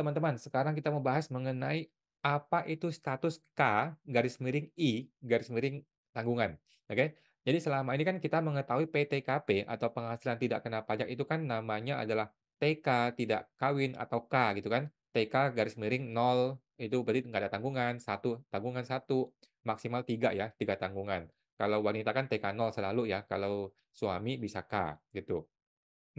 teman-teman, sekarang kita mau bahas mengenai apa itu status K garis miring I garis miring tanggungan. Oke. Okay? Jadi selama ini kan kita mengetahui PTKP atau penghasilan tidak kena pajak itu kan namanya adalah TK tidak kawin atau K gitu kan. TK garis miring 0 itu berarti nggak ada tanggungan, satu tanggungan satu maksimal tiga ya, tiga tanggungan. Kalau wanita kan TK 0 selalu ya, kalau suami bisa K gitu.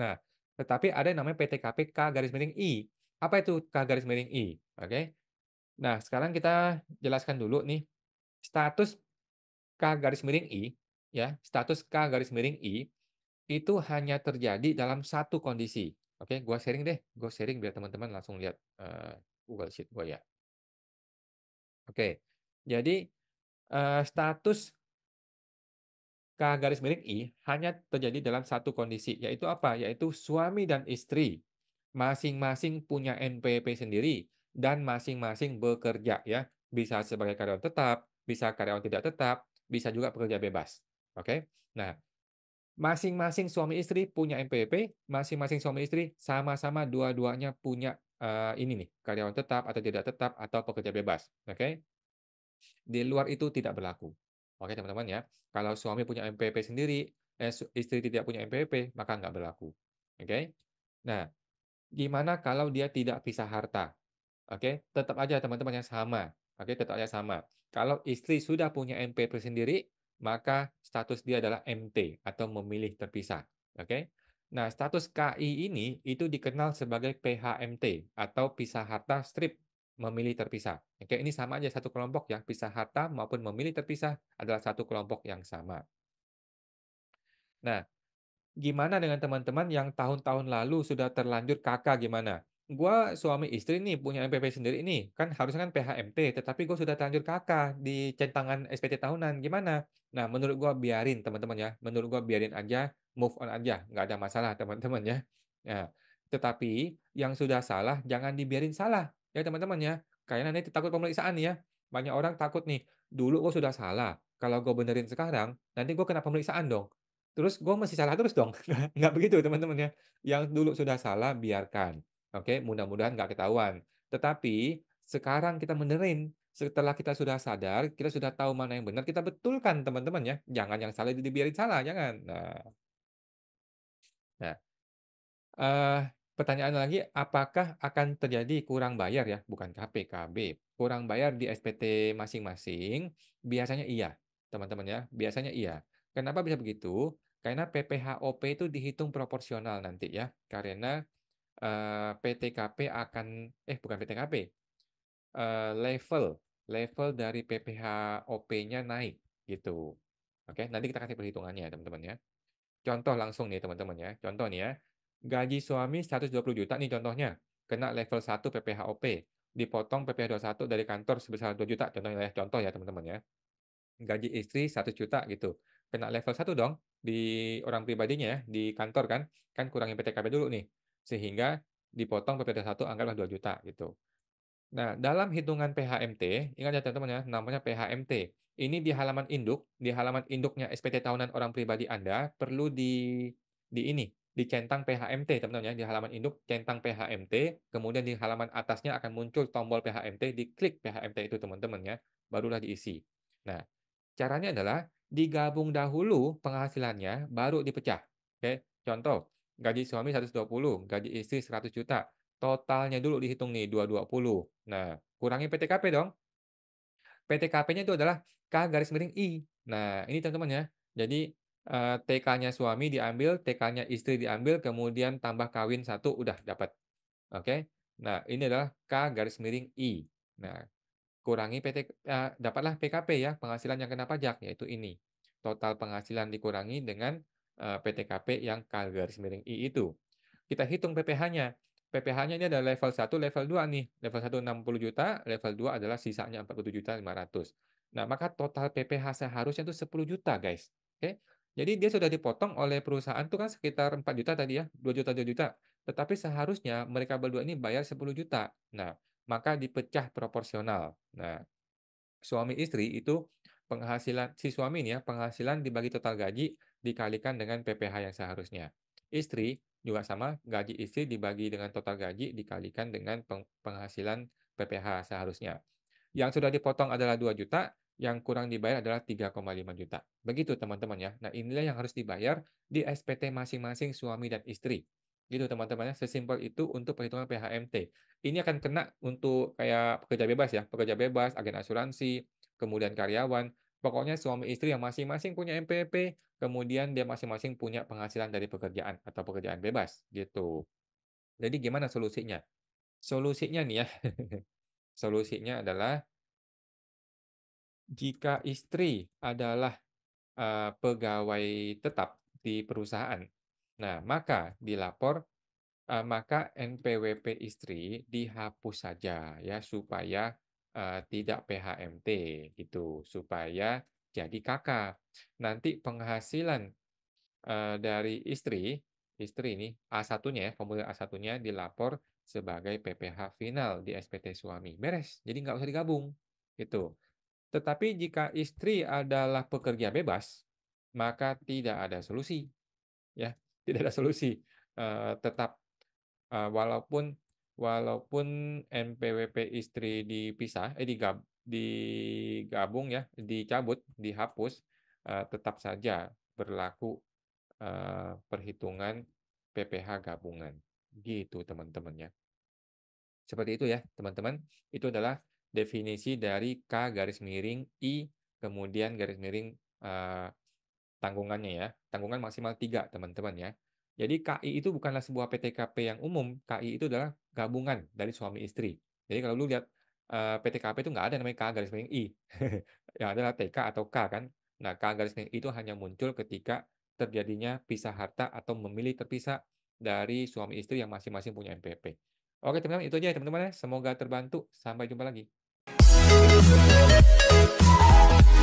Nah, tetapi ada yang namanya PTKP K garis miring I. Apa itu K garis miring I? Oke. Okay. Nah, sekarang kita jelaskan dulu nih status K garis miring I ya, status K garis miring I itu hanya terjadi dalam satu kondisi. Oke, okay, gua sharing deh, gua sharing biar teman-teman langsung lihat uh, Google Sheet gua ya. Oke. Okay. Jadi uh, status K garis miring I hanya terjadi dalam satu kondisi, yaitu apa? Yaitu suami dan istri masing-masing punya NPP sendiri dan masing-masing bekerja ya. Bisa sebagai karyawan tetap, bisa karyawan tidak tetap, bisa juga pekerja bebas. Oke. Okay? Nah, masing-masing suami istri punya NPP, masing-masing suami istri sama-sama dua-duanya punya uh, ini nih, karyawan tetap atau tidak tetap atau pekerja bebas. Oke. Okay? Di luar itu tidak berlaku. Oke, okay, teman-teman ya. Kalau suami punya MPP sendiri, eh, istri tidak punya MPP, maka nggak berlaku. Oke. Okay? Nah, gimana kalau dia tidak pisah harta? Oke, okay? tetap aja teman-teman yang sama. Oke, okay? tetap aja sama. Kalau istri sudah punya MPP sendiri, maka status dia adalah MT atau memilih terpisah. Oke. Okay? Nah, status KI ini itu dikenal sebagai PHMT atau pisah harta strip memilih terpisah. Oke, ini sama aja satu kelompok ya, pisah harta maupun memilih terpisah adalah satu kelompok yang sama. Nah, gimana dengan teman-teman yang tahun-tahun lalu sudah terlanjur kakak gimana? Gua suami istri nih punya MPP sendiri ini kan harusnya kan PHMT tetapi gue sudah terlanjur kakak di centangan SPT tahunan gimana? Nah menurut gue biarin teman-teman ya, menurut gue biarin aja move on aja nggak ada masalah teman-teman ya. Nah, tetapi yang sudah salah jangan dibiarin salah ya teman-teman ya. Kayaknya nanti takut pemeriksaan ya. Banyak orang takut nih, dulu gue sudah salah. Kalau gue benerin sekarang, nanti gue kena pemeriksaan dong terus gue masih salah terus dong. nggak begitu teman-teman ya. Yang dulu sudah salah biarkan. Oke, mudah-mudahan nggak ketahuan. Tetapi sekarang kita menerin Setelah kita sudah sadar, kita sudah tahu mana yang benar, kita betulkan teman-teman ya. Jangan yang salah itu dibiarin salah, jangan. Ya nah, nah. Uh, pertanyaan lagi, apakah akan terjadi kurang bayar ya? Bukan KPKB, kurang bayar di SPT masing-masing? Biasanya iya, teman-teman ya. Biasanya iya. Kenapa bisa begitu? Karena PPHOP itu dihitung proporsional nanti ya. Karena uh, eh, PTKP akan eh bukan PTKP. Uh, eh, level level dari PPHOP-nya naik gitu. Oke, nanti kita kasih perhitungannya teman-teman ya. Contoh langsung nih teman-teman ya. Contoh nih ya. Gaji suami 120 juta nih contohnya. Kena level 1 PPHOP. Dipotong PPH 21 dari kantor sebesar 2 juta. Contohnya ya, contoh ya teman-teman ya. Gaji istri 1 juta gitu kena level 1 dong di orang pribadinya ya, di kantor kan. Kan kurangin PTKB dulu nih. Sehingga dipotong PPD 1 anggaplah 2 juta gitu. Nah, dalam hitungan PHMT, ingat ya teman-teman ya, namanya PHMT. Ini di halaman induk, di halaman induknya SPT tahunan orang pribadi Anda perlu di di ini, dicentang PHMT teman-teman ya, di halaman induk centang PHMT, kemudian di halaman atasnya akan muncul tombol PHMT, diklik PHMT itu teman-teman ya, barulah diisi. Nah, caranya adalah digabung dahulu penghasilannya baru dipecah. Oke, contoh gaji suami 120, gaji istri 100 juta. Totalnya dulu dihitung nih 220. Nah, kurangi PTKP dong. PTKP-nya itu adalah K garis miring I. Nah, ini teman-teman ya. Jadi eh, TK-nya suami diambil, TK-nya istri diambil, kemudian tambah kawin satu, udah dapat. Oke. Okay? Nah, ini adalah K garis miring I. Nah, kurangi PT, eh, dapatlah PKP ya, penghasilan yang kena pajak, yaitu ini total penghasilan dikurangi dengan PTKP eh, yang K garis miring I e itu. Kita hitung PPH-nya. PPH-nya ini ada level 1, level 2 nih. Level 1 60 juta, level 2 adalah sisanya 47 juta 500. Nah, maka total PPH seharusnya itu 10 juta, guys. Oke. Jadi dia sudah dipotong oleh perusahaan itu kan sekitar 4 juta tadi ya, 2 juta 2 juta. Tetapi seharusnya mereka berdua ini bayar 10 juta. Nah, maka dipecah proporsional. Nah, suami istri itu penghasilan si suami ini ya, penghasilan dibagi total gaji dikalikan dengan PPh yang seharusnya. Istri juga sama, gaji istri dibagi dengan total gaji dikalikan dengan penghasilan PPh seharusnya. Yang sudah dipotong adalah 2 juta, yang kurang dibayar adalah 3,5 juta. Begitu teman-teman ya. Nah, inilah yang harus dibayar di SPT masing-masing suami dan istri. Gitu teman-teman ya, sesimpel itu untuk perhitungan PHMT. Ini akan kena untuk kayak pekerja bebas ya, pekerja bebas, agen asuransi, kemudian karyawan, pokoknya suami istri yang masing-masing punya MPP, kemudian dia masing-masing punya penghasilan dari pekerjaan atau pekerjaan bebas gitu. Jadi gimana solusinya? Solusinya nih ya. solusinya adalah jika istri adalah uh, pegawai tetap di perusahaan. Nah, maka dilapor uh, maka NPWP istri dihapus saja ya supaya uh, tidak PHMT gitu supaya jadi kakak. Nanti penghasilan uh, dari istri, istri ini A1-nya formulir A1-nya dilapor sebagai PPH final di SPT suami. Beres, jadi nggak usah digabung gitu. Tetapi jika istri adalah pekerja bebas, maka tidak ada solusi. Ya, tidak ada solusi. Uh, tetap uh, walaupun walaupun NPWP istri dipisah, eh digab, digabung ya, dicabut, dihapus, eh, tetap saja berlaku eh, perhitungan PPH gabungan. Gitu teman-teman ya. Seperti itu ya teman-teman. Itu adalah definisi dari K garis miring I kemudian garis miring eh, tanggungannya ya. Tanggungan maksimal tiga teman-teman ya. Jadi KI itu bukanlah sebuah PTKP yang umum, KI itu adalah gabungan dari suami istri. Jadi kalau lu lihat PTKP itu nggak ada namanya K garis miring I. yang adalah TK atau K kan. Nah, K garis miring itu hanya muncul ketika terjadinya pisah harta atau memilih terpisah dari suami istri yang masing-masing punya MPP. Oke teman-teman, itu aja ya, teman-teman. Ya. Semoga terbantu. Sampai jumpa lagi.